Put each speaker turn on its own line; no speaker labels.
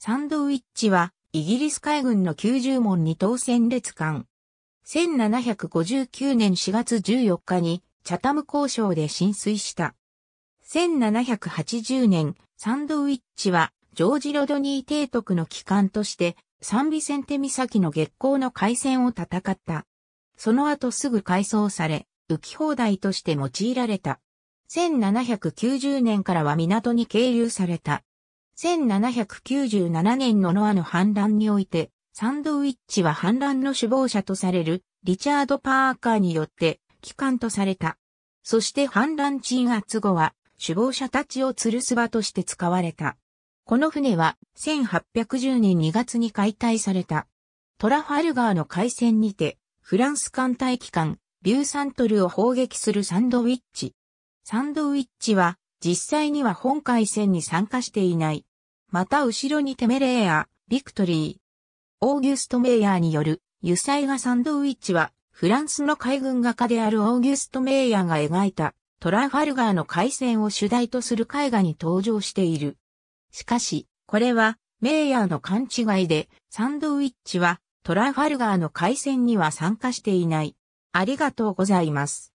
サンドウィッチは、イギリス海軍の90門に当戦列艦。1759年4月14日に、チャタム交渉で浸水した。1780年、サンドウィッチは、ジョージ・ロドニー提督の機関として、サンビセンテ岬の月光の海戦を戦った。その後すぐ改装され、浮き放題として用いられた。1790年からは港に係留された。1797年のノアの反乱において、サンドウィッチは反乱の首謀者とされるリチャード・パーカーによって帰還とされた。そして反乱鎮圧後は首謀者たちを吊るす場として使われた。この船は1810年2月に解体された。トラファルガーの海戦にて、フランス艦隊機関、ビューサントルを砲撃するサンドウィッチ。サンドウィッチは実際には本海戦に参加していないまた後ろにテメレーヤビクトリー。オーギュスト・メイヤーによる油彩画サンドウィッチは、フランスの海軍画家であるオーギュスト・メイヤーが描いたトラファルガーの海戦を主題とする絵画に登場している。しかし、これはメイヤーの勘違いで、サンドウィッチはトラファルガーの海戦には参加していない。ありがとうございます。